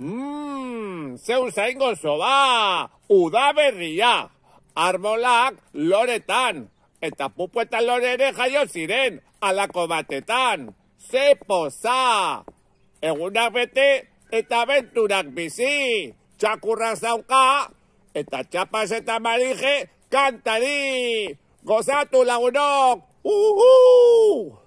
Mmm, zeu zaingo zoba, udaberria, arbolak loretan, eta pupu eta lore ere jaio ziren, alako batetan, ze poza, egunak bete eta benturak bizi, txakurra zauka, eta txapaz eta marije kantari, gozatu lagunok, uhuhu!